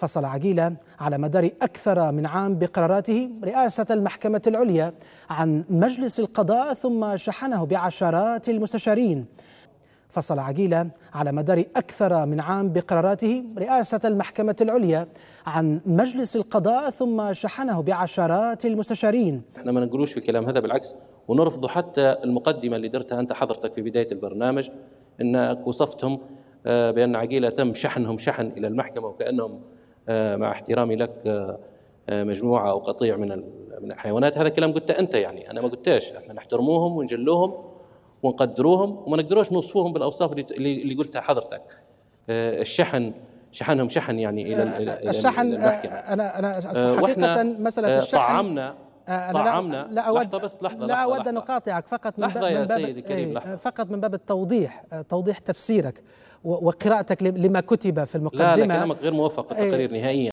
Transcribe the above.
فصل عجيلة على مدار أكثر من عام بقراراته رئاسة المحكمة العليا عن مجلس القضاء ثم شحنه بعشرات المستشارين فصل عجيلة على مدار أكثر من عام بقراراته رئاسة المحكمة العليا عن مجلس القضاء ثم شحنه بعشرات المستشارين احنا ما نقولوش في كلام هذا بالعكس ونرفض حتى المقدمة اللي درتها أنت حضرتك في بداية البرنامج أنك وصفتهم آه، بأن عقيلة تم شحنهم شحن إلى المحكمة وكأنهم آه، مع احترامي لك آه، آه، مجموعه او قطيع من من الحيوانات هذا كلام قلته انت يعني انا ما قلتهاش احنا نحترموهم ونجلوهم ونقدروهم وما نقدروش نوصفوهم بالاوصاف اللي اللي قلتها حضرتك الشحن شحنهم شحن يعني الى الشحن الى الشحن يعني. انا انا حقيقه مساله الشحن طعمنا آه، أنا طعمنا لا أود لحظة بس لحظة لا أود أن أقاطعك فقط من لحظة باب يا من باب سيدي الكريم إيه، لحظة فقط من باب التوضيح آه، توضيح تفسيرك وقراءتك لما كتب في المقدمة لا لا كلامك غير موفق إيه. التقرير نهائيا